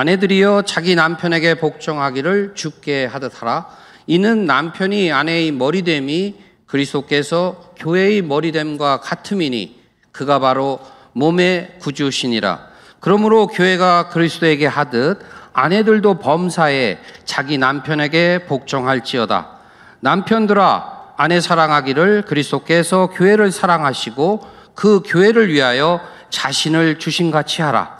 아내들이여 자기 남편에게 복종하기를 죽게 하듯 하라. 이는 남편이 아내의 머리됨이 그리스도께서 교회의 머리됨과 같음이니 그가 바로 몸의 구주시니라. 그러므로 교회가 그리스도에게 하듯 아내들도 범사에 자기 남편에게 복종할지어다. 남편들아 아내 사랑하기를 그리스도께서 교회를 사랑하시고 그 교회를 위하여 자신을 주신 같이 하라.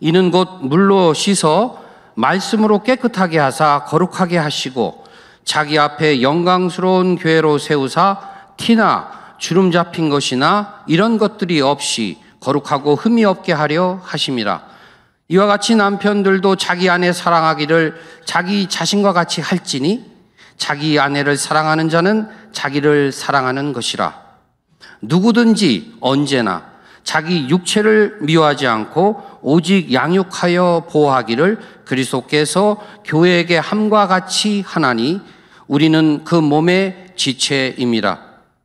이는 곧 물로 씻어 말씀으로 깨끗하게 하사 거룩하게 하시고 자기 앞에 영광스러운 교회로 세우사 티나 주름 잡힌 것이나 이런 것들이 없이 거룩하고 흠이 없게 하려 하심이라. 이와 같이 남편들도 자기 아내 사랑하기를 자기 자신과 같이 할지니 자기 아내를 사랑하는 자는 자기를 사랑하는 것이라. 누구든지 언제나 자기 육체를 미워하지 않고 오직 양육하여 보호하기를 그리스도께서 교회에게 함과 같이 하나니 우리는 그 몸의 지체입니다.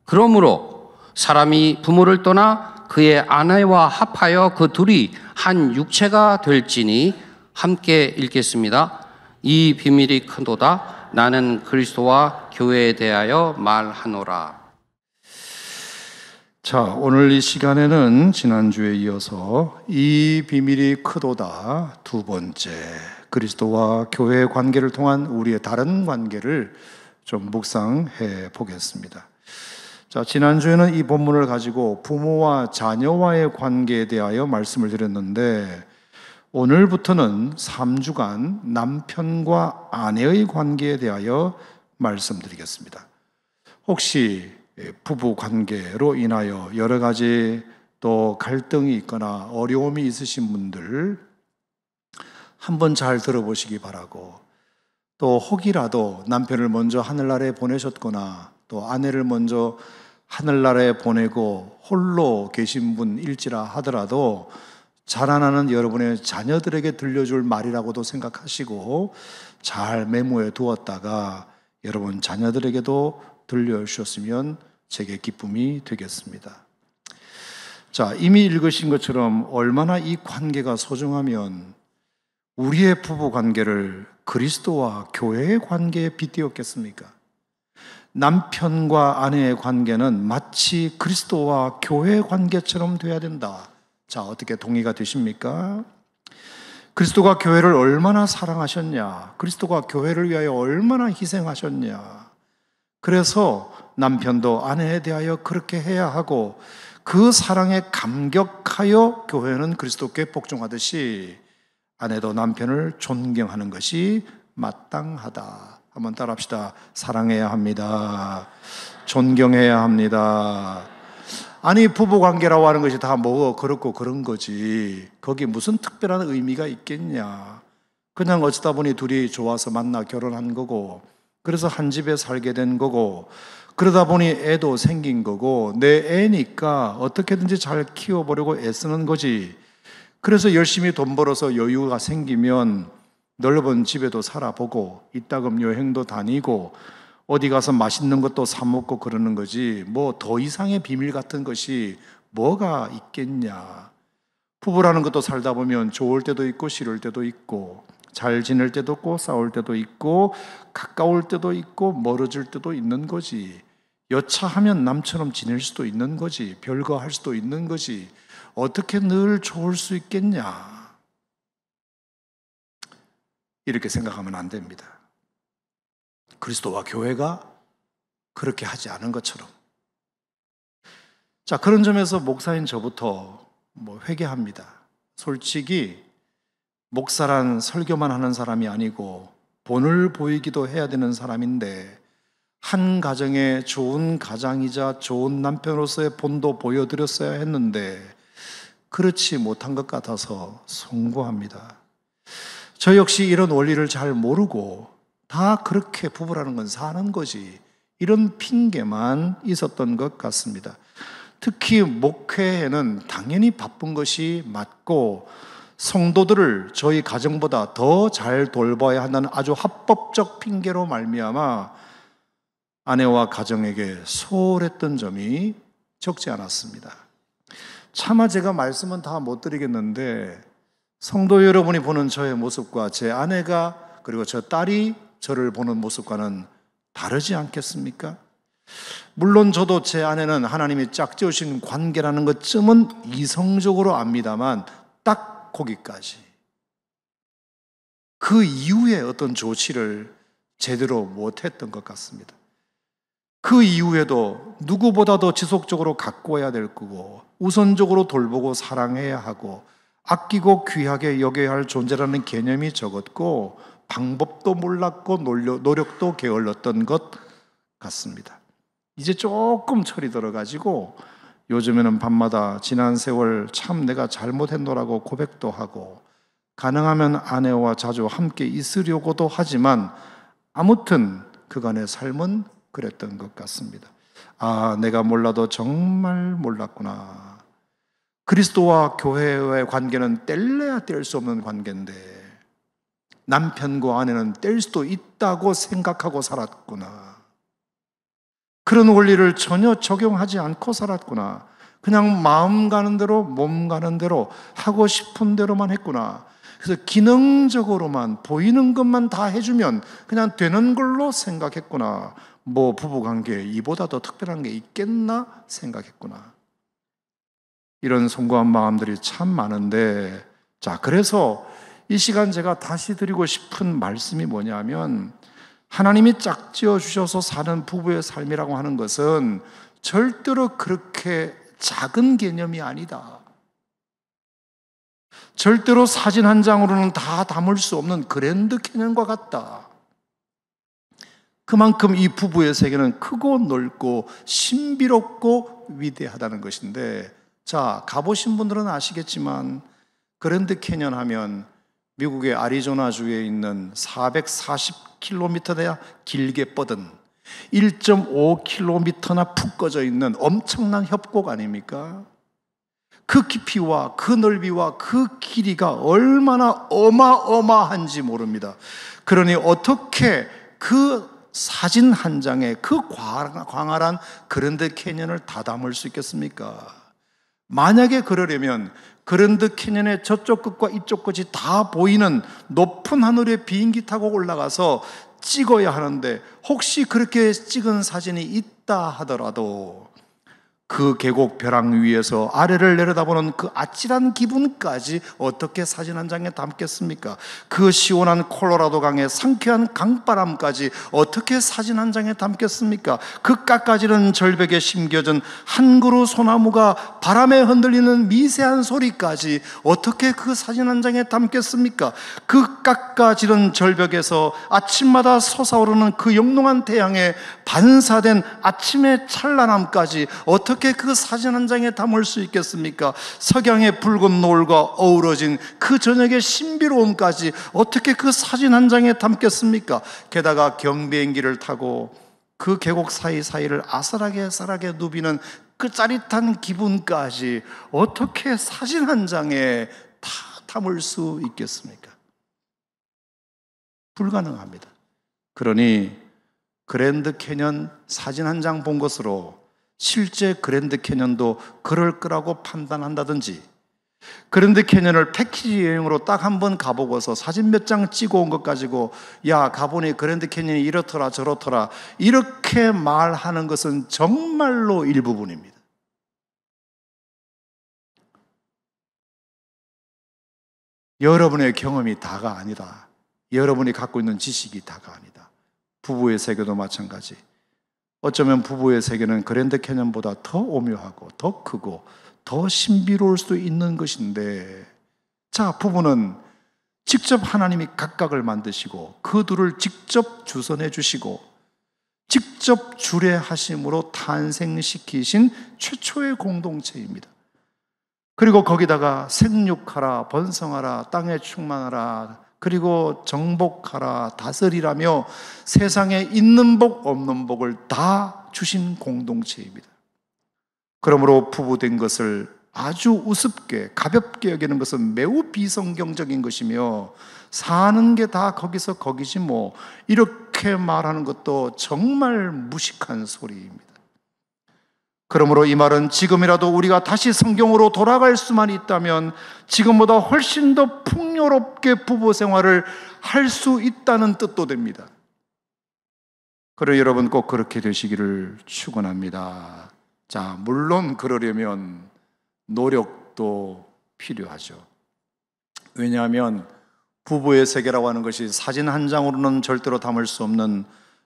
그러므로 사람이 부모를 떠나 그의 아내와 합하여 그 둘이 한 육체가 될지니 함께 읽겠습니다. 이 비밀이 큰도다 나는 그리스도와 교회에 대하여 말하노라. 자, 오늘 이 시간에는 지난주에 이어서 이 비밀이 크도다 두 번째 그리스도와 교회의 관계를 통한 우리의 다른 관계를 좀 묵상해 보겠습니다. 자, 지난주에는 이 본문을 가지고 부모와 자녀와의 관계에 대하여 말씀을 드렸는데 오늘부터는 3주간 남편과 아내의 관계에 대하여 말씀드리겠습니다. 혹시 예, 부부 관계로 인하여 여러 가지 또 갈등이 있거나 어려움이 있으신 분들 한번잘 들어보시기 바라고 또 혹이라도 남편을 먼저 하늘나라에 보내셨거나 또 아내를 먼저 하늘나라에 보내고 홀로 계신 분일지라 하더라도 자라나는 여러분의 자녀들에게 들려줄 말이라고도 생각하시고 잘 메모해 두었다가 여러분 자녀들에게도 들려주셨으면 제게 기쁨이 되겠습니다. 자, 이미 읽으신 것처럼 얼마나 이 관계가 소중하면 우리의 부부 관계를 그리스도와 교회의 관계에 빗대었겠습니까? 남편과 아내의 관계는 마치 그리스도와 교회의 관계처럼 돼야 된다. 자, 어떻게 동의가 되십니까? 그리스도가 교회를 얼마나 사랑하셨냐? 그리스도가 교회를 위하여 얼마나 희생하셨냐? 그래서 남편도 아내에 대하여 그렇게 해야 하고 그 사랑에 감격하여 교회는 그리스도께 복종하듯이 아내도 남편을 존경하는 것이 마땅하다. 한번 따라합시다. 사랑해야 합니다. 존경해야 합니다. 아니 부부 관계라고 하는 것이 다 뭐 그렇고 그런 거지. 거기 무슨 특별한 의미가 있겠냐. 그냥 어쩌다 보니 둘이 좋아서 만나 결혼한 거고 그래서 한 집에 살게 된 거고, 그러다 보니 애도 생긴 거고, 내 애니까 어떻게든지 잘 키워보려고 애쓰는 거지. 그래서 열심히 돈 벌어서 여유가 생기면 넓은 집에도 살아보고, 이따금 여행도 다니고, 어디 가서 맛있는 것도 사먹고 그러는 거지, 뭐 더 이상의 비밀 같은 것이 뭐가 있겠냐. 부부라는 것도 살다 보면 좋을 때도 있고 싫을 때도 있고 잘 지낼 때도 있고 싸울 때도 있고 가까울 때도 있고 멀어질 때도 있는 거지. 여차하면 남처럼 지낼 수도 있는 거지. 별거 할 수도 있는 거지. 어떻게 늘 좋을 수 있겠냐. 이렇게 생각하면 안 됩니다. 그리스도와 교회가 그렇게 하지 않은 것처럼. 자, 그런 점에서 목사인 저부터 뭐 회개합니다. 솔직히 목사란 설교만 하는 사람이 아니고 본을 보이기도 해야 되는 사람인데 한 가정의 좋은 가장이자 좋은 남편으로서의 본도 보여드렸어야 했는데 그렇지 못한 것 같아서 송구합니다. 저 역시 이런 원리를 잘 모르고 다 그렇게 부부라는 건 사는 거지 이런 핑계만 있었던 것 같습니다. 특히 목회에는 당연히 바쁜 것이 맞고 성도들을 저희 가정보다 더 잘 돌봐야 한다는 아주 합법적 핑계로 말미암아 아내와 가정에게 소홀했던 점이 적지 않았습니다. 차마 제가 말씀은 다 못 드리겠는데 성도 여러분이 보는 저의 모습과 제 아내가 그리고 저 딸이 저를 보는 모습과는 다르지 않겠습니까? 물론 저도 제 아내는 하나님이 짝지으신 관계라는 것쯤은 이성적으로 압니다만 딱 거기까지. 그 이후에 어떤 조치를 제대로 못했던 것 같습니다. 그 이후에도 누구보다도 지속적으로 가꿔야 될 거고, 우선적으로 돌보고 사랑해야 하고, 아끼고 귀하게 여겨야 할 존재라는 개념이 적었고, 방법도 몰랐고, 노력도 게을렀던 것 같습니다. 이제 조금 철이 들어가지고, 요즘에는 밤마다 지난 세월 참 내가 잘못했노라고 고백도 하고 가능하면 아내와 자주 함께 있으려고도 하지만 아무튼 그간의 삶은 그랬던 것 같습니다. 아, 내가 몰라도 정말 몰랐구나. 그리스도와 교회의 관계는 뗄래야 뗄 수 없는 관계인데 남편과 아내는 뗄 수도 있다고 생각하고 살았구나. 그런 원리를 전혀 적용하지 않고 살았구나. 그냥 마음 가는 대로, 몸 가는 대로, 하고 싶은 대로만 했구나. 그래서 기능적으로만, 보이는 것만 다 해주면 그냥 되는 걸로 생각했구나. 뭐 부부관계 이보다 더 특별한 게 있겠나 생각했구나. 이런 송구한 마음들이 참 많은데, 자, 그래서 이 시간 제가 다시 드리고 싶은 말씀이 뭐냐면, 하나님이 짝지어 주셔서 사는 부부의 삶이라고 하는 것은 절대로 그렇게 작은 개념이 아니다. 절대로 사진 한 장으로는 다 담을 수 없는 그랜드 캐년과 같다. 그만큼 이 부부의 세계는 크고 넓고 신비롭고 위대하다는 것인데, 자, 가보신 분들은 아시겠지만, 그랜드 캐년 하면 미국의 아리조나주에 있는 4 4 0 k m 대야 길게 뻗은 1.5km나 푹 꺼져 있는 엄청난 협곡 아닙니까? 그 깊이와 그 넓이와 그 길이가 얼마나 어마어마한지 모릅니다. 그러니 어떻게 그 사진 한 장에 그 광활한 그런데 캐년을 다 담을 수 있겠습니까? 만약에 그러려면 그런데 캐년의 저쪽 끝과 이쪽 끝이 다 보이는 높은 하늘에 비행기 타고 올라가서 찍어야 하는데 혹시 그렇게 찍은 사진이 있다 하더라도 그 계곡 벼랑 위에서 아래를 내려다보는 그 아찔한 기분까지 어떻게 사진 한 장에 담겠습니까? 그 시원한 콜로라도 강의 상쾌한 강바람까지 어떻게 사진 한 장에 담겠습니까? 그깎아지른 절벽에 심겨진 한 그루 소나무가 바람에 흔들리는 미세한 소리까지 어떻게 그 사진 한 장에 담겠습니까? 그깎아지른 절벽에서 아침마다 솟아오르는 그 영롱한 태양에 반사된 아침의 찬란함까지 어떻게 어떻게 그 사진 한 장에 담을 수 있겠습니까? 석양의 붉은 노을과 어우러진 그 저녁의 신비로움까지 어떻게 그 사진 한 장에 담겠습니까? 게다가 경비행기를 타고 그 계곡 사이사이를 아슬하게 싸하게 누비는 그 짜릿한 기분까지 어떻게 사진 한 장에 다 담을 수 있겠습니까? 불가능합니다. 그러니 그랜드 캐년 사진 한 장 본 것으로 실제 그랜드 캐년도 그럴 거라고 판단한다든지 그랜드 캐년을 패키지 여행으로 딱 한 번 가보고서 사진 몇 장 찍어 온것 가지고 야 가보니 그랜드 캐년이 이렇더라 저렇더라 이렇게 말하는 것은 정말로 일부분입니다. 여러분의 경험이 다가 아니다. 여러분이 갖고 있는 지식이 다가 아니다. 부부의 세계도 마찬가지. 어쩌면 부부의 세계는 그랜드 캐년보다 더 오묘하고 더 크고 더 신비로울 수 있는 것인데 자, 부부는 직접 하나님이 각각을 만드시고 그 둘을 직접 주선해 주시고 직접 주례하심으로 탄생시키신 최초의 공동체입니다. 그리고 거기다가 생육하라, 번성하라, 땅에 충만하라, 그리고 정복하라, 다스리라며 세상에 있는 복, 없는 복을 다 주신 공동체입니다. 그러므로 부부된 것을 아주 우습게, 가볍게 여기는 것은 매우 비성경적인 것이며, 사는 게 다 거기서 거기지 뭐, 이렇게 말하는 것도 정말 무식한 소리입니다. 그러므로 이 말은 지금이라도 우리가 다시 성경으로 돌아갈 수만 있다면 지금보다 훨씬 더 풍요롭게 부부 생활을 할 수 있다는 뜻도 됩니다. 그래 여러분 꼭 그렇게 되시기를 축원합니다. 자, 물론 그러려면 노력도 필요하죠. 왜냐하면 부부의 세계라고 하는 것이 사진 한 장으로는 절대로 담을 수 없는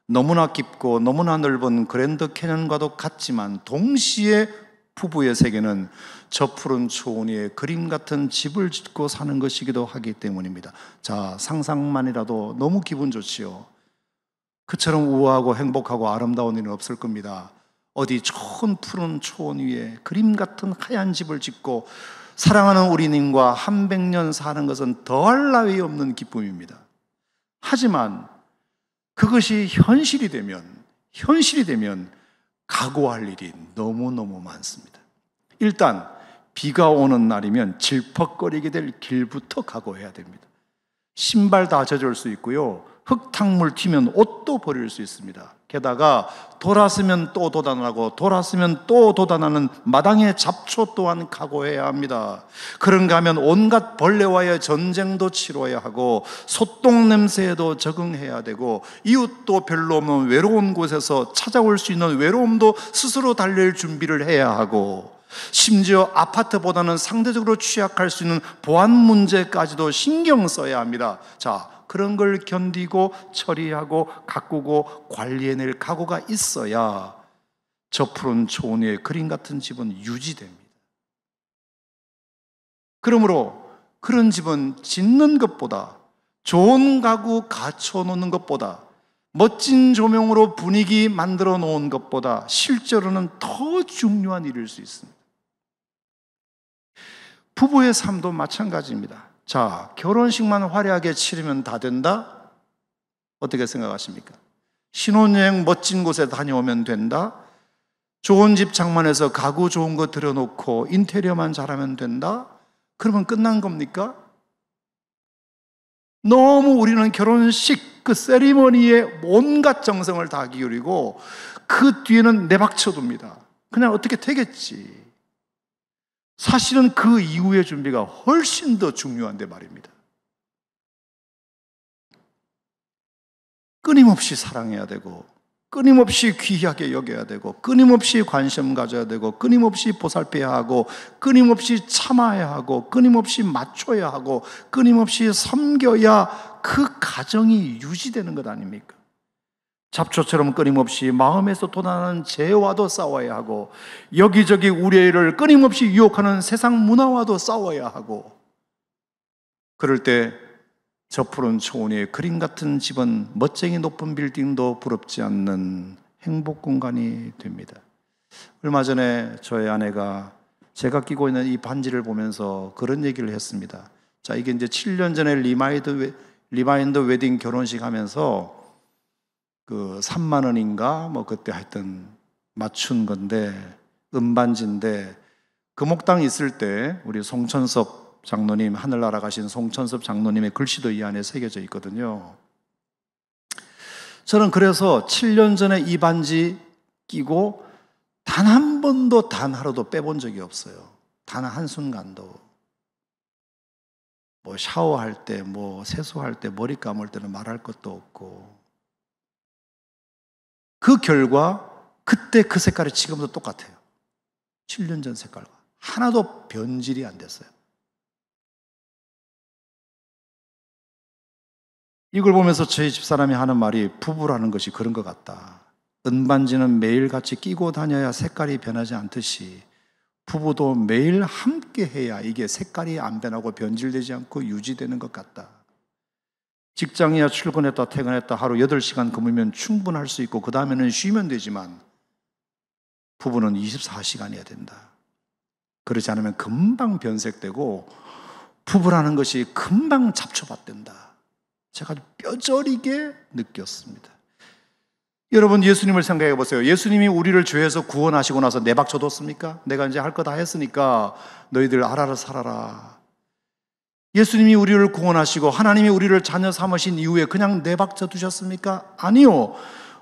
너무나 깊고 너무나 넓은 그랜드 캐년과도 같지만 동시에 부부의 세계는 저 푸른 초원에 위 그림 같은 집을 짓고 사는 것이기도 하기 때문입니다. 자, 상상만이라도 너무 기분 좋지요. 그처럼 우아하고 행복하고 아름다운 일은 없을 겁니다. 어디 좋은 푸른 초원 위에 그림 같은 하얀 집을 짓고 사랑하는 우리님과 한백년 사는 것은 더할 나위 없는 기쁨입니다. 하지만 그것이 현실이 되면, 현실이 되면 각오할 일이 너무너무 많습니다. 일단, 비가 오는 날이면 질퍽거리게 될 길부터 각오해야 됩니다. 신발 다 젖을 수 있고요. 흙탕물 튀면 옷도 버릴 수 있습니다. 게다가 돌았으면 또 도단하고 돌았으면 또 도단하는 마당의 잡초 또한 각오해야 합니다. 그런가 하면 온갖 벌레와의 전쟁도 치러야 하고 소똥 냄새에도 적응해야 되고 이웃도 별로 없는 외로운 곳에서 찾아올 수 있는 외로움도 스스로 달랠 준비를 해야 하고 심지어 아파트보다는 상대적으로 취약할 수 있는 보안 문제까지도 신경 써야 합니다. 자, 그런 걸 견디고 처리하고 가꾸고 관리해낼 각오가 있어야 저 푸른 초원의 그림 같은 집은 유지됩니다. 그러므로 그런 집은 짓는 것보다 좋은 가구 갖춰놓는 것보다 멋진 조명으로 분위기 만들어 놓은 것보다 실제로는 더 중요한 일일 수 있습니다. 부부의 삶도 마찬가지입니다. 자, 결혼식만 화려하게 치르면 다 된다? 어떻게 생각하십니까? 신혼여행 멋진 곳에 다녀오면 된다? 좋은 집 장만해서 가구 좋은 거 들여놓고 인테리어만 잘하면 된다? 그러면 끝난 겁니까? 너무 우리는 결혼식 그 세리머니에 온갖 정성을 다 기울이고 그 뒤에는 내박쳐둡니다. 그냥 어떻게 되겠지. 사실은 그 이후의 준비가 훨씬 더 중요한데 말입니다. 끊임없이 사랑해야 되고, 끊임없이 귀하게 여겨야 되고, 끊임없이 관심 가져야 되고, 끊임없이 보살펴야 하고, 끊임없이 참아야 하고, 끊임없이 맞춰야 하고, 끊임없이 섬겨야 그 가정이 유지되는 것 아닙니까? 잡초처럼 끊임없이 마음에서 도나는 죄와도 싸워야 하고 여기저기 우리를 끊임없이 유혹하는 세상 문화와도 싸워야 하고 그럴 때 저 푸른 초원의 그림 같은 집은 멋쟁이 높은 빌딩도 부럽지 않는 행복 공간이 됩니다. 얼마 전에 저의 아내가 제가 끼고 있는 이 반지를 보면서 그런 얘기를 했습니다. 자, 이게 이제 7년 전에 리마인드 리마인더 웨딩 결혼식 하면서 그 3만 원인가 뭐 그때 하여튼 맞춘 건데 음반지인데 금옥당 그 있을 때 우리 송천섭 장로님 하늘나라 가신 송천섭 장로님의 글씨도 이 안에 새겨져 있거든요. 저는 그래서 7년 전에 이 반지 끼고 단 한 번도 단 하루도 빼본 적이 없어요. 단 한순간도. 뭐 샤워할 때, 뭐 세수할 때, 머리 감을 때는 말할 것도 없고. 그 결과 그때 그 색깔이 지금도 똑같아요. 7년 전 색깔과 하나도 변질이 안 됐어요. 이걸 보면서 저희 집사람이 하는 말이 부부라는 것이 그런 것 같다. 은반지는 매일같이 끼고 다녀야 색깔이 변하지 않듯이 부부도 매일 함께 해야 이게 색깔이 안 변하고 변질되지 않고 유지되는 것 같다. 직장이야 출근했다 퇴근했다 하루 8시간 근무면 충분할 수 있고 그 다음에는 쉬면 되지만 부부는 24시간이어야 된다. 그렇지 않으면 금방 변색되고 부부라는 것이 금방 잡초받된다 제가 뼈저리게 느꼈습니다. 여러분 예수님을 생각해 보세요. 예수님이 우리를 죄에서 구원하시고 나서 내박쳐 뒀습니까? 내가 이제 할 거 다 했으니까 너희들 알아라 살아라. 예수님이 우리를 구원하시고 하나님이 우리를 자녀 삼으신 이후에 그냥 내박쳐 두셨습니까? 아니요.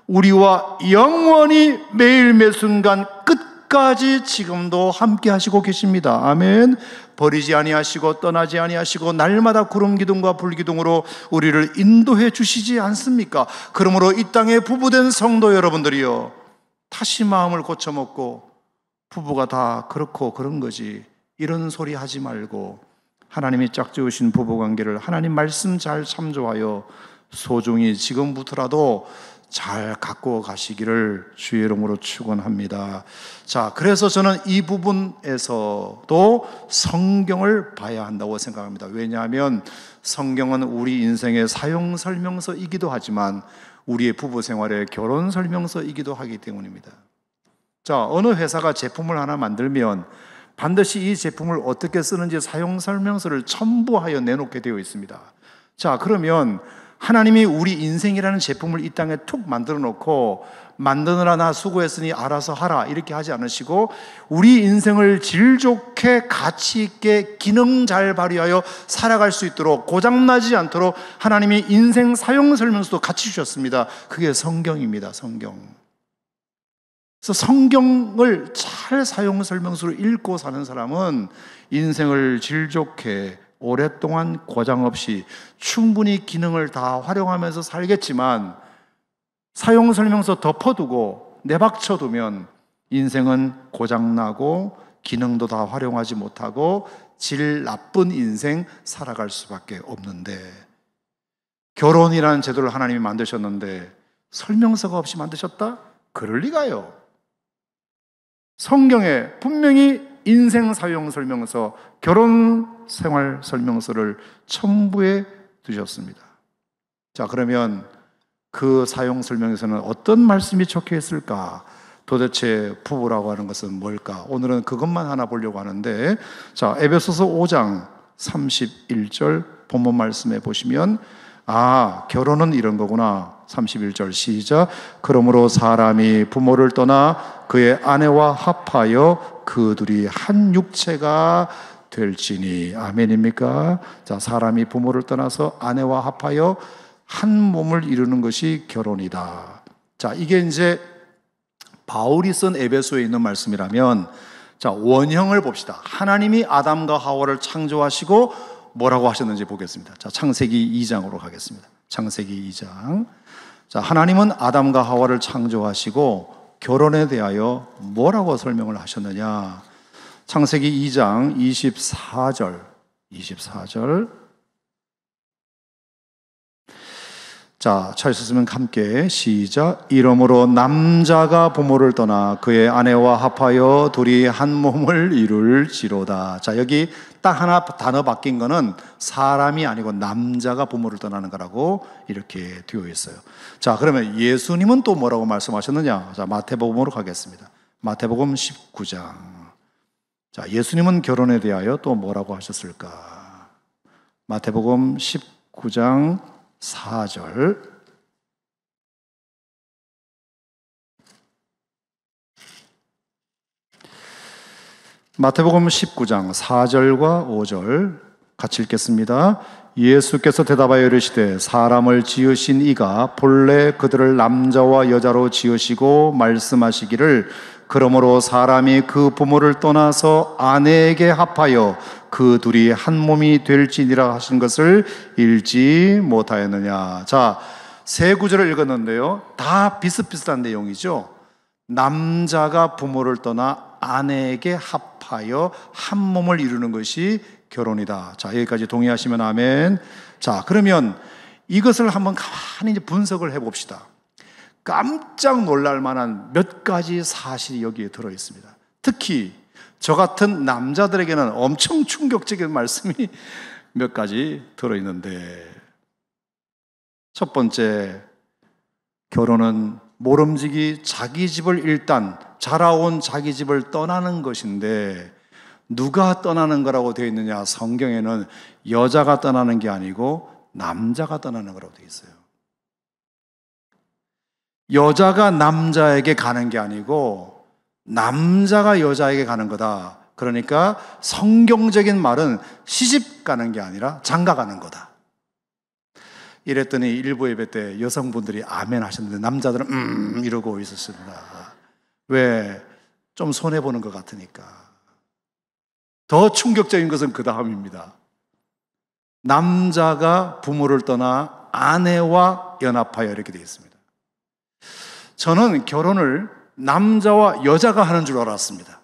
우리와 영원히 매일 매순간 끝까지 지금도 함께 하시고 계십니다. 아멘. 버리지 아니하시고 떠나지 아니하시고 날마다 구름 기둥과 불 기둥으로 우리를 인도해 주시지 않습니까? 그러므로 이 땅에 부부된 성도 여러분들이요. 다시 마음을 고쳐 먹고 부부가 다 그렇고 그런 거지. 이런 소리 하지 말고 하나님이 짝지으신 부부 관계를 하나님 말씀 잘 참조하여 소중히 지금부터라도 잘 갖고 가시기를 주의 이름으로 축원합니다. 자, 그래서 저는 이 부분에서도 성경을 봐야 한다고 생각합니다. 왜냐하면 성경은 우리 인생의 사용 설명서이기도 하지만 우리의 부부 생활의 결혼 설명서이기도 하기 때문입니다. 자, 어느 회사가 제품을 하나 만들면 반드시 이 제품을 어떻게 쓰는지 사용 설명서를 첨부하여 내놓게 되어 있습니다. 자, 그러면 하나님이 우리 인생이라는 제품을 이 땅에 툭 만들어 놓고 만드느라 나 수고했으니 알아서 하라 이렇게 하지 않으시고 우리 인생을 질 좋게 가치 있게 기능 잘 발휘하여 살아갈 수 있도록 고장 나지 않도록 하나님이 인생 사용 설명서도 같이 주셨습니다. 그게 성경입니다. 성경. 그래서 성경을 잘 사용 설명서로 읽고 사는 사람은 인생을 질 좋게 오랫동안 고장 없이 충분히 기능을 다 활용하면서 살겠지만 사용 설명서 덮어두고 내박쳐두면 인생은 고장나고 기능도 다 활용하지 못하고 질 나쁜 인생 살아갈 수밖에 없는데 결혼이라는 제도를 하나님이 만드셨는데 설명서가 없이 만드셨다? 그럴 리가요. 성경에 분명히 인생 사용 설명서, 결혼 생활 설명서를 첨부해 두셨습니다. 자, 그러면 그 사용 설명서는 어떤 말씀이 적혀 있을까? 도대체 부부라고 하는 것은 뭘까? 오늘은 그것만 하나 보려고 하는데, 자, 에베소서 5장 31절 본문 말씀에 보시면, 아, 결혼은 이런 거구나. 31절 시작. 그러므로 사람이 부모를 떠나 그의 아내와 합하여 그들이 한 육체가 될지니 아멘입니까? 자, 사람이 부모를 떠나서 아내와 합하여 한 몸을 이루는 것이 결혼이다. 자, 이게 이제 바울이 쓴 에베소에 있는 말씀이라면 자, 원형을 봅시다. 하나님이 아담과 하와를 창조하시고 뭐라고 하셨는지 보겠습니다. 자, 창세기 2장으로 가겠습니다. 창세기 2장. 자, 하나님은 아담과 하와를 창조하시고 결혼에 대하여 뭐라고 설명을 하셨느냐? 창세기 2장 24절 24절 자, 찾으셨으면 함께 시작. 이러므로 남자가 부모를 떠나 그의 아내와 합하여 둘이 한 몸을 이룰 지로다. 자, 여기 딱 하나 단어 바뀐 거는 사람이 아니고 남자가 부모를 떠나는 거라고 이렇게 되어 있어요. 자, 그러면 예수님은 또 뭐라고 말씀하셨느냐? 자, 마태복음으로 가겠습니다. 마태복음 19장. 자, 예수님은 결혼에 대하여 또 뭐라고 하셨을까? 마태복음 19장 4절. 마태복음 19장 4절과 5절 같이 읽겠습니다. 예수께서 대답하여 이르시되 사람을 지으신 이가 본래 그들을 남자와 여자로 지으시고 말씀하시기를 그러므로 사람이 그 부모를 떠나서 아내에게 합하여 그 둘이 한 몸이 될지니라 하신 것을 읽지 못하였느냐. 자, 세 구절을 읽었는데요. 다 비슷비슷한 내용이죠. 남자가 부모를 떠나 아내에게 합하여 한 몸을 이루는 것이 결혼이다. 자, 여기까지 동의하시면 아멘. 자, 그러면 이것을 한번 가만히 이제 분석을 해 봅시다. 깜짝 놀랄 만한 몇 가지 사실이 여기에 들어 있습니다. 특히 저 같은 남자들에게는 엄청 충격적인 말씀이 몇 가지 들어 있는데 첫 번째 결혼은 모름지기 자기 집을 일단 자라온 자기 집을 떠나는 것인데 누가 떠나는 거라고 되어 있느냐? 성경에는 여자가 떠나는 게 아니고 남자가 떠나는 거라고 되어 있어요. 여자가 남자에게 가는 게 아니고 남자가 여자에게 가는 거다. 그러니까 성경적인 말은 시집 가는 게 아니라 장가 가는 거다. 이랬더니 일부 예배 때 여성분들이 아멘 하셨는데 남자들은 음 이러고 있었습니다. 왜? 좀 손해 보는 것 같으니까. 더 충격적인 것은 그 다음입니다. 남자가 부모를 떠나 아내와 연합하여 이렇게 되어 있습니다. 저는 결혼을 남자와 여자가 하는 줄 알았습니다.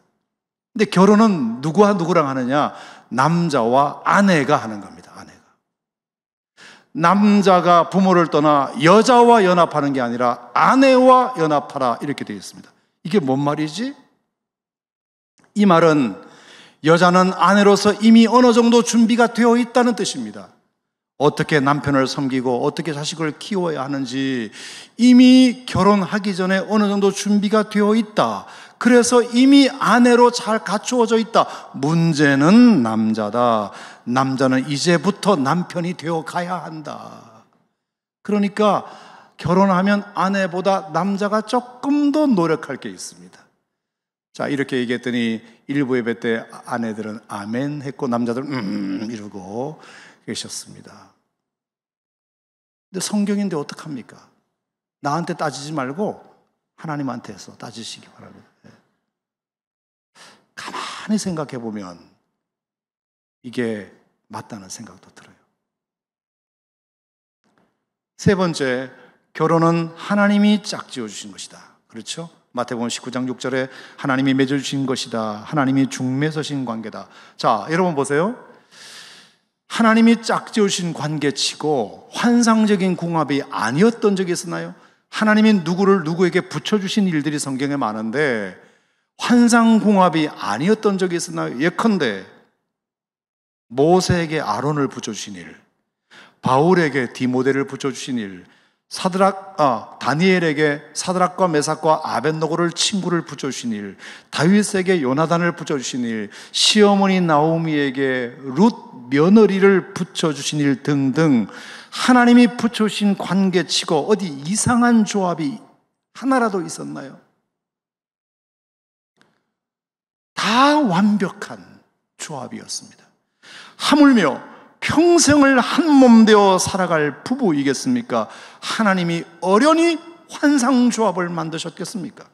근데 결혼은 누구와 누구랑 하느냐? 남자와 아내가 하는 겁니다. 아내가. 남자가 부모를 떠나 여자와 연합하는 게 아니라 아내와 연합하라 이렇게 되어 있습니다. 이게 뭔 말이지? 이 말은 여자는 아내로서 이미 어느 정도 준비가 되어 있다는 뜻입니다. 어떻게 남편을 섬기고 어떻게 자식을 키워야 하는지 이미 결혼하기 전에 어느 정도 준비가 되어 있다. 그래서 이미 아내로 잘 갖추어져 있다. 문제는 남자다. 남자는 이제부터 남편이 되어 가야 한다. 그러니까 결혼하면 아내보다 남자가 조금 더 노력할 게 있습니다. 자, 이렇게 얘기했더니 일부 예배 때 아내들은 아멘 했고 남자들은 음, 음, 음 이러고 계셨습니다. 근데 성경인데 어떡합니까? 나한테 따지지 말고 하나님한테서 따지시기 바랍니다. 예. 가만히 생각해 보면 이게 맞다는 생각도 들어요. 세 번째, 결혼은 하나님이 짝지어 주신 것이다. 그렇죠? 마태복음 19장 6절에 하나님이 맺어주신 것이다. 하나님이 중매서신 관계다. 자, 여러분 보세요. 하나님이 짝지으신 관계치고 환상적인 궁합이 아니었던 적이 있었나요? 하나님이 누구를 누구에게 붙여주신 일들이 성경에 많은데 환상궁합이 아니었던 적이 있었나요? 예컨대 모세에게 아론을 붙여주신 일, 바울에게 디모데를 붙여주신 일, 사드락 아, 다니엘에게 사드락과 메삭과 아벤노고를 친구를 붙여 주신 일, 다윗에게 요나단을 붙여 주신 일, 시어머니 나오미에게 룻 며느리를 붙여 주신 일 등등 하나님이 붙여 주신 관계치고 어디 이상한 조합이 하나라도 있었나요? 다 완벽한 조합이었습니다. 하물며 평생을 한 몸 되어 살아갈 부부이겠습니까? 하나님이 어련히 환상조합을 만드셨겠습니까?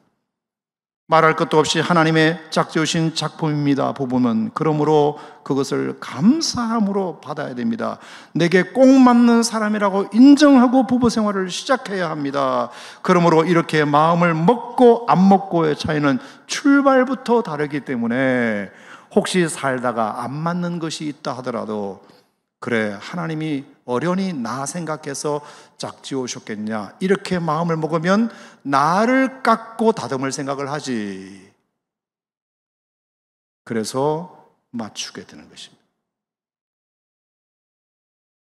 말할 것도 없이 하나님의 짝지으신 작품입니다. 부부는 그러므로 그것을 감사함으로 받아야 됩니다. 내게 꼭 맞는 사람이라고 인정하고 부부 생활을 시작해야 합니다. 그러므로 이렇게 마음을 먹고 안 먹고의 차이는 출발부터 다르기 때문에 혹시 살다가 안 맞는 것이 있다 하더라도 그래, 하나님이 어련히 나 생각해서 짝지오셨겠냐 이렇게 마음을 먹으면 나를 깎고 다듬을 생각을 하지. 그래서 맞추게 되는 것입니다.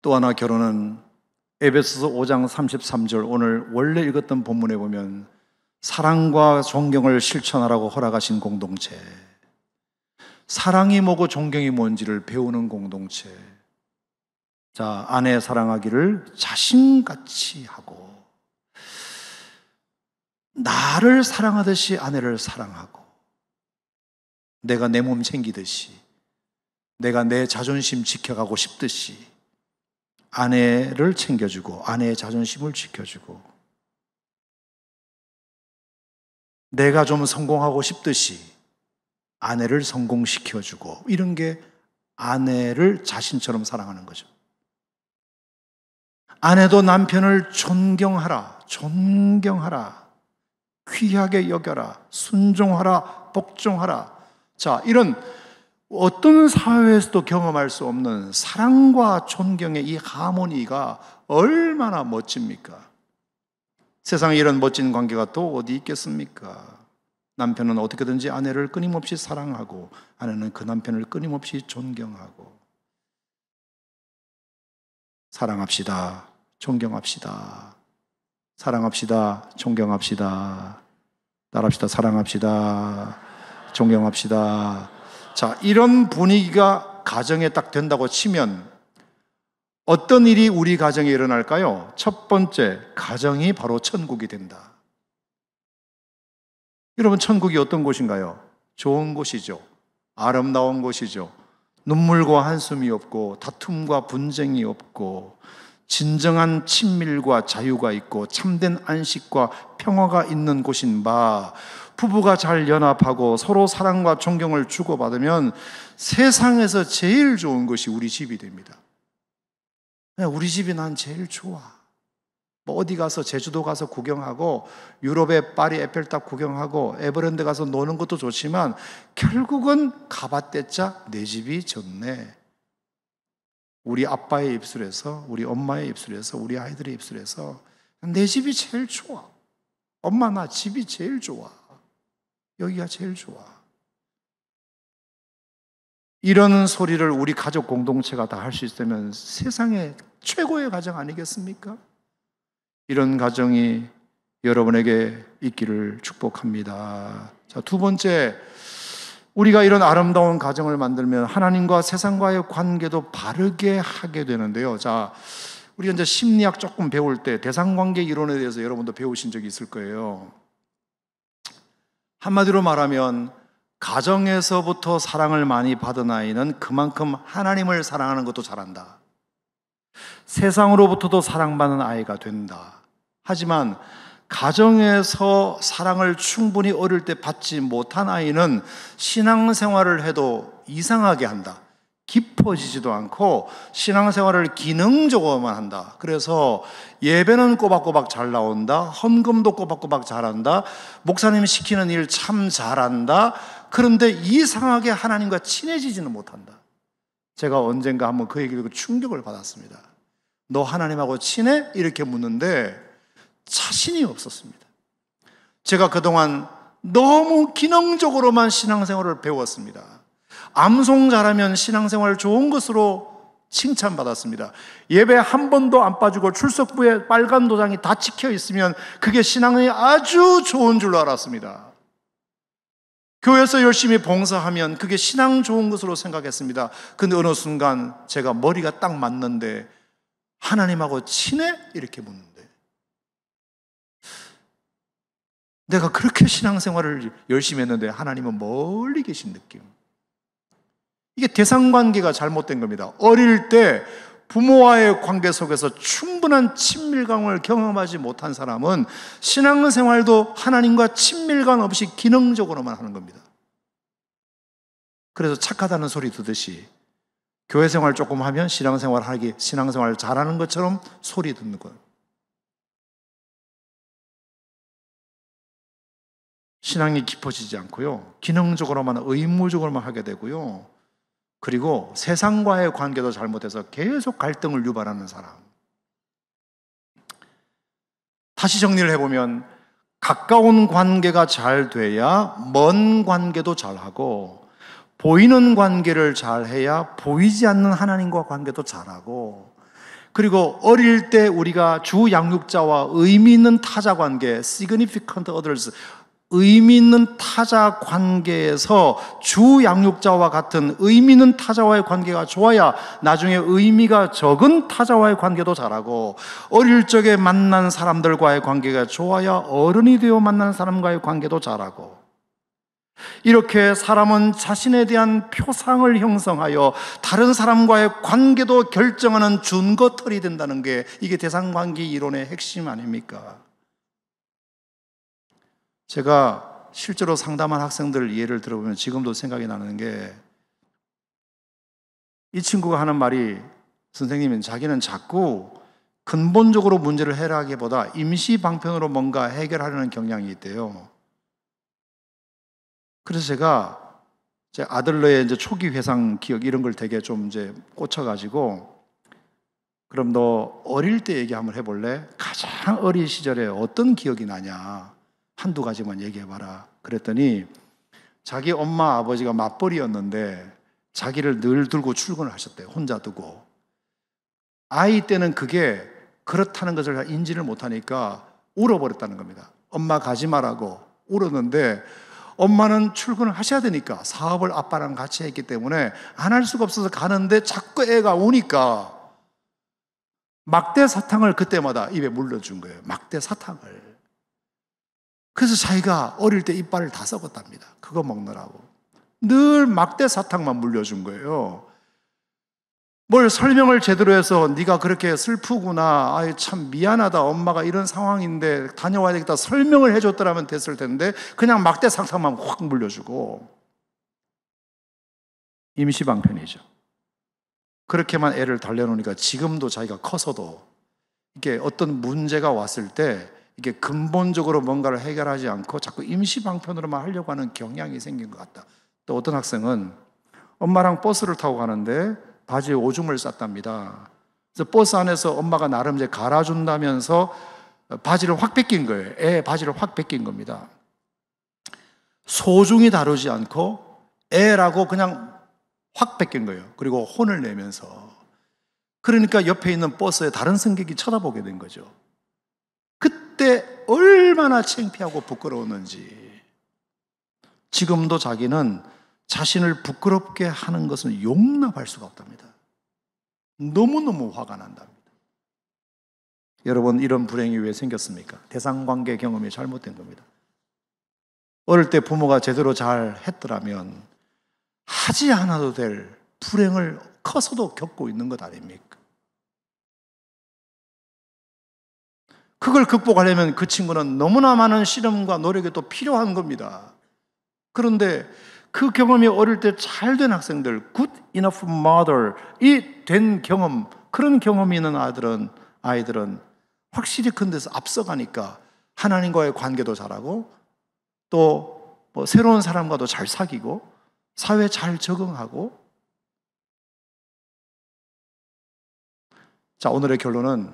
또 하나 결혼은 에베소서 5장 33절 오늘 원래 읽었던 본문에 보면 사랑과 존경을 실천하라고 허락하신 공동체. 사랑이 뭐고 존경이 뭔지를 배우는 공동체. 자, 아내 사랑하기를 자신같이 하고, 나를 사랑하듯이 아내를 사랑하고, 내가 내 몸 챙기듯이, 내가 내 자존심 지켜가고 싶듯이, 아내를 챙겨주고, 아내의 자존심을 지켜주고, 내가 좀 성공하고 싶듯이, 아내를 성공시켜주고, 이런 게 아내를 자신처럼 사랑하는 거죠. 아내도 남편을 존경하라, 존경하라, 귀하게 여겨라, 순종하라, 복종하라. 자, 이런 어떤 사회에서도 경험할 수 없는 사랑과 존경의 이 하모니가 얼마나 멋집니까? 세상에 이런 멋진 관계가 또 어디 있겠습니까? 남편은 어떻게든지 아내를 끊임없이 사랑하고 아내는 그 남편을 끊임없이 존경하고 사랑합시다. 존경합시다. 사랑합시다. 존경합시다. 따라합시다. 사랑합시다. 존경합시다. 자, 이런 분위기가 가정에 딱 된다고 치면 어떤 일이 우리 가정에 일어날까요? 첫 번째, 가정이 바로 천국이 된다. 여러분, 천국이 어떤 곳인가요? 좋은 곳이죠. 아름다운 곳이죠. 눈물과 한숨이 없고 다툼과 분쟁이 없고 진정한 친밀과 자유가 있고 참된 안식과 평화가 있는 곳인 바 부부가 잘 연합하고 서로 사랑과 존경을 주고받으면 세상에서 제일 좋은 것이 우리 집이 됩니다. 네, 우리 집이 난 제일 좋아. 뭐 어디 가서 제주도 가서 구경하고 유럽의 파리 에펠탑 구경하고 에버랜드 가서 노는 것도 좋지만 결국은 가봤댔자 내 집이 좋네. 우리 아빠의 입술에서 우리 엄마의 입술에서 우리 아이들의 입술에서 내 집이 제일 좋아. 엄마 나 집이 제일 좋아. 여기가 제일 좋아. 이러는 소리를 우리 가족 공동체가 다 할 수 있다면 세상에 최고의 가정 아니겠습니까? 이런 가정이 여러분에게 있기를 축복합니다. 자, 두 번째, 우리가 이런 아름다운 가정을 만들면 하나님과 세상과의 관계도 바르게 하게 되는데요. 자, 우리가 이제 심리학 조금 배울 때 대상관계 이론에 대해서 여러분도 배우신 적이 있을 거예요. 한마디로 말하면 가정에서부터 사랑을 많이 받은 아이는 그만큼 하나님을 사랑하는 것도 잘한다. 세상으로부터도 사랑받는 아이가 된다. 하지만 가정에서 사랑을 충분히 어릴 때 받지 못한 아이는 신앙생활을 해도 이상하게 한다. 깊어지지도 않고 신앙생활을 기능적으로만 한다. 그래서 예배는 꼬박꼬박 잘 나온다. 헌금도 꼬박꼬박 잘한다. 목사님 시키는 일 참 잘한다. 그런데 이상하게 하나님과 친해지지는 못한다. 제가 언젠가 한번 그 얘기를 듣고 충격을 받았습니다. 너 하나님하고 친해? 이렇게 묻는데 자신이 없었습니다. 제가 그동안 너무 기능적으로만 신앙생활을 배웠습니다. 암송 잘하면 신앙생활 좋은 것으로 칭찬받았습니다. 예배 한 번도 안 빠지고 출석부에 빨간 도장이 다 찍혀 있으면 그게 신앙이 아주 좋은 줄로 알았습니다. 교회에서 열심히 봉사하면 그게 신앙 좋은 것으로 생각했습니다. 근데 어느 순간 제가 머리가 딱 맞는데 하나님하고 친해? 이렇게 묻는데. 내가 그렇게 신앙생활을 열심히 했는데 하나님은 멀리 계신 느낌. 이게 대상 관계가 잘못된 겁니다. 어릴 때 부모와의 관계 속에서 충분한 친밀감을 경험하지 못한 사람은 신앙생활도 하나님과 친밀감 없이 기능적으로만 하는 겁니다. 그래서 착하다는 소리 듣듯이 교회 생활 조금 하면 신앙생활 하기, 신앙생활 잘하는 것처럼 소리 듣는 거예요. 신앙이 깊어지지 않고요. 기능적으로만, 의무적으로만 하게 되고요. 그리고 세상과의 관계도 잘못해서 계속 갈등을 유발하는 사람. 다시 정리를 해보면 가까운 관계가 잘 돼야 먼 관계도 잘하고 보이는 관계를 잘 해야 보이지 않는 하나님과 관계도 잘하고 그리고 어릴 때 우리가 주 양육자와 의미 있는 타자 관계, significant others, 의미 있는 타자 관계에서 주 양육자와 같은 의미 있는 타자와의 관계가 좋아야 나중에 의미가 적은 타자와의 관계도 잘하고 어릴 적에 만난 사람들과의 관계가 좋아야 어른이 되어 만난 사람과의 관계도 잘하고 이렇게 사람은 자신에 대한 표상을 형성하여 다른 사람과의 관계도 결정하는 준거털이 된다는 게 이게 대상관계 이론의 핵심 아닙니까? 제가 실제로 상담한 학생들 예를 들어보면 지금도 생각이 나는 게 이 친구가 하는 말이 선생님은 자기는 자꾸 근본적으로 문제를 해결하기보다 임시 방편으로 뭔가 해결하려는 경향이 있대요. 그래서 제가 제 아들러의 이제 초기 회상 기억 이런 걸 되게 좀 이제 꽂혀가지고 그럼 너 어릴 때 얘기 한번 해볼래? 가장 어린 시절에 어떤 기억이 나냐? 한두 가지만 얘기해봐라. 그랬더니 자기 엄마 아버지가 맞벌이였는데 자기를 늘 들고 출근을 하셨대요. 혼자 두고. 아이 때는 그게 그렇다는 것을 인지를 못하니까 울어버렸다는 겁니다. 엄마 가지 말라고 울었는데 엄마는 출근을 하셔야 되니까 사업을 아빠랑 같이 했기 때문에 안 할 수가 없어서 가는데 자꾸 애가 오니까 막대 사탕을 그때마다 입에 물려준 거예요. 막대 사탕을. 그래서 자기가 어릴 때 이빨을 다 썩었답니다. 그거 먹느라고. 늘 막대 사탕만 물려준 거예요. 뭘 설명을 제대로 해서 네가 그렇게 슬프구나. 아이 참 미안하다. 엄마가 이런 상황인데 다녀와야 되겠다. 설명을 해줬더라면 됐을 텐데 그냥 막대 상상만 확 물려주고 임시방편이죠. 그렇게만 애를 달려놓으니까 지금도 자기가 커서도 이게 어떤 문제가 왔을 때 이게 근본적으로 뭔가를 해결하지 않고 자꾸 임시방편으로만 하려고 하는 경향이 생긴 것 같다. 또 어떤 학생은 엄마랑 버스를 타고 가는데 바지에 오줌을 쌌답니다. 그래서 버스 안에서 엄마가 나름 이제 갈아준다면서 바지를 확 뺏긴 거예요. 애 바지를 확 뺏긴 겁니다. 소중히 다루지 않고 애라고 그냥 확 뺏긴 거예요. 그리고 혼을 내면서. 그러니까 옆에 있는 버스에 다른 승객이 쳐다보게 된 거죠. 그때 얼마나 창피하고 부끄러웠는지. 지금도 자기는 자신을 부끄럽게 하는 것은 용납할 수가 없답니다. 너무너무 화가 난답니다. 여러분, 이런 불행이 왜 생겼습니까? 대상 관계 경험이 잘못된 겁니다. 어릴 때 부모가 제대로 잘 했더라면 하지 않아도 될 불행을 커서도 겪고 있는 것 아닙니까? 그걸 극복하려면 그 친구는 너무나 많은 실험과 노력이 또 필요한 겁니다. 그런데 그 경험이 어릴 때 잘 된 학생들, good enough mother 이 된 경험, 그런 경험이 있는 아들은 아이들은 확실히 큰 데서 앞서가니까 하나님과의 관계도 잘하고 또뭐 새로운 사람과도 잘 사귀고 사회 에잘 적응하고 자 오늘의 결론은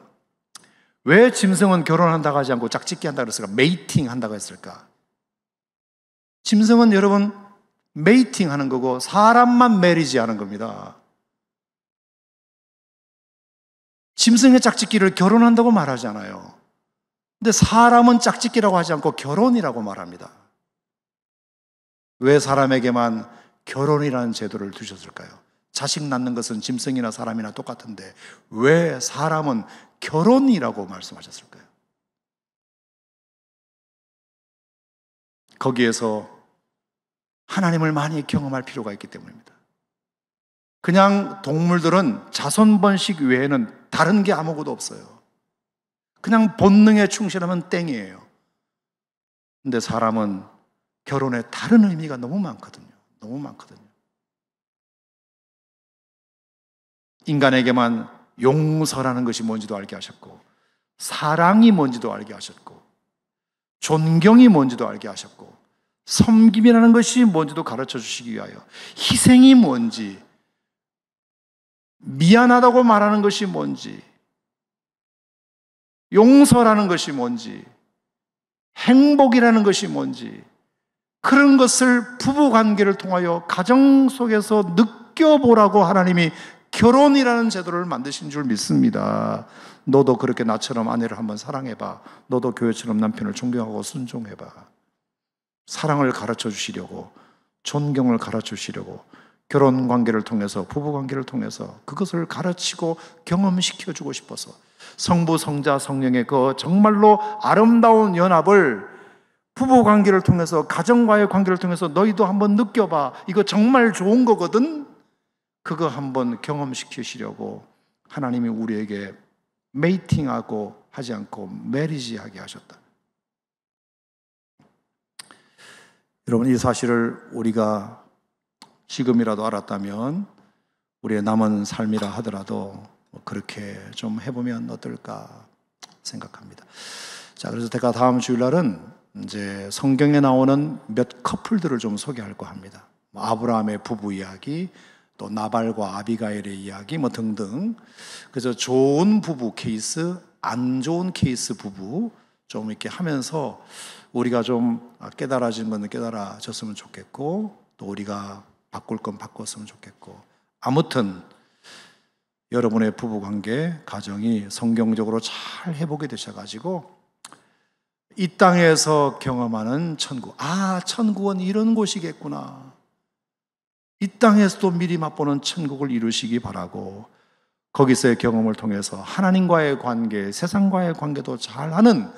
왜 짐승은 결혼한다고 하지 않고 짝짓기 한다고 했을까? 메이팅 한다고 했을까? 짐승은 여러분 메이팅 하는 거고 사람만 메리지 하는 겁니다. 짐승의 짝짓기를 결혼한다고 말하잖아요. 근데 사람은 짝짓기라고 하지 않고 결혼이라고 말합니다. 왜 사람에게만 결혼이라는 제도를 두셨을까요? 자식 낳는 것은 짐승이나 사람이나 똑같은데 왜 사람은 결혼이라고 말씀하셨을까요? 거기에서 하나님을 많이 경험할 필요가 있기 때문입니다. 그냥 동물들은 자손번식 외에는 다른 게 아무것도 없어요. 그냥 본능에 충실하면 땡이에요. 근데 사람은 결혼에 다른 의미가 너무 많거든요. 너무 많거든요. 인간에게만 용서라는 것이 뭔지도 알게 하셨고, 사랑이 뭔지도 알게 하셨고, 존경이 뭔지도 알게 하셨고, 섬김이라는 것이 뭔지도 가르쳐 주시기 위하여 희생이 뭔지 미안하다고 말하는 것이 뭔지 용서라는 것이 뭔지 행복이라는 것이 뭔지 그런 것을 부부 관계를 통하여 가정 속에서 느껴보라고 하나님이 결혼이라는 제도를 만드신 줄 믿습니다. 너도 그렇게 나처럼 아내를 한번 사랑해봐. 너도 교회처럼 남편을 존경하고 순종해봐. 사랑을 가르쳐 주시려고 존경을 가르쳐 주시려고 결혼 관계를 통해서 부부 관계를 통해서 그것을 가르치고 경험시켜 주고 싶어서 성부 성자 성령의 그 정말로 아름다운 연합을 부부 관계를 통해서 가정과의 관계를 통해서 너희도 한번 느껴봐 이거 정말 좋은 거거든 그거 한번 경험시키시려고 하나님이 우리에게 메이팅하고 하지 않고 메리지하게 하셨다. 여러분 이 사실을 우리가 지금이라도 알았다면 우리의 남은 삶이라 하더라도 뭐 그렇게 좀 해보면 어떨까 생각합니다. 자, 그래서 제가 다음 주일날은 이제 성경에 나오는 몇 커플들을 좀 소개할까 합니다. 뭐 아브라함의 부부 이야기, 또 나발과 아비가일의 이야기 뭐 등등. 그래서 좋은 부부 케이스, 안 좋은 케이스 부부 좀 이렇게 하면서 우리가 좀 깨달아진 건 깨달아졌으면 좋겠고 또 우리가 바꿀 건 바꿨으면 좋겠고 아무튼 여러분의 부부 관계, 가정이 성경적으로 잘 회복이 되셔 가지고 이 땅에서 경험하는 천국. 아, 천국은 이런 곳이겠구나. 이 땅에서도 미리 맛보는 천국을 이루시기 바라고 거기서의 경험을 통해서 하나님과의 관계, 세상과의 관계도 잘 아는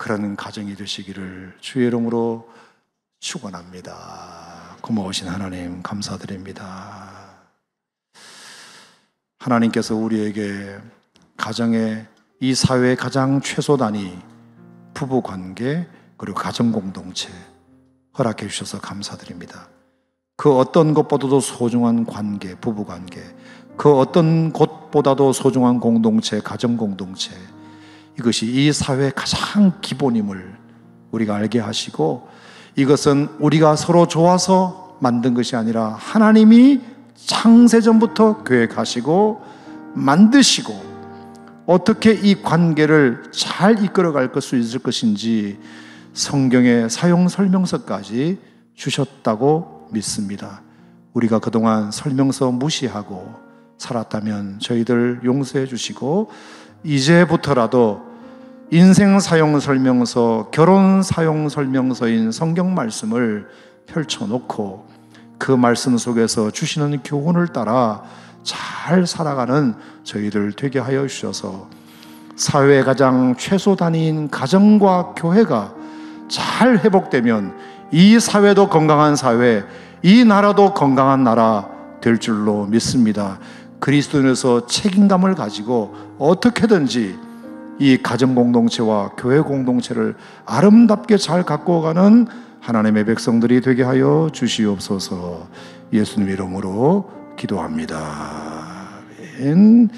그런 가정이 되시기를 주의 이름으로 축원합니다. 고마우신 하나님 감사드립니다. 하나님께서 우리에게 가정의 이 사회의 가장 최소 단위 부부 관계 그리고 가정 공동체 허락해 주셔서 감사드립니다. 그 어떤 것보다도 소중한 관계, 부부 관계, 그 어떤 곳보다도 소중한 공동체, 가정 공동체, 이것이 이 사회의 가장 기본임을 우리가 알게 하시고 이것은 우리가 서로 좋아서 만든 것이 아니라 하나님이 창세전부터 계획하시고 만드시고 어떻게 이 관계를 잘 이끌어갈 수 있을 것인지 성경의 사용 설명서까지 주셨다고 믿습니다. 우리가 그동안 설명서 무시하고 살았다면 저희들 용서해 주시고 이제부터라도 인생 사용 설명서, 결혼 사용 설명서인 성경 말씀을 펼쳐놓고 그 말씀 속에서 주시는 교훈을 따라 잘 살아가는 저희들 되게 하여 주셔서 사회 가장 최소 단위인 가정과 교회가 잘 회복되면 이 사회도 건강한 사회, 이 나라도 건강한 나라 될 줄로 믿습니다. 그리스도인에서 책임감을 가지고 어떻게든지 이 가정 공동체와 교회 공동체를 아름답게 잘 갖고 가는 하나님의 백성들이 되게 하여 주시옵소서 예수님 이름으로 기도합니다. 아멘.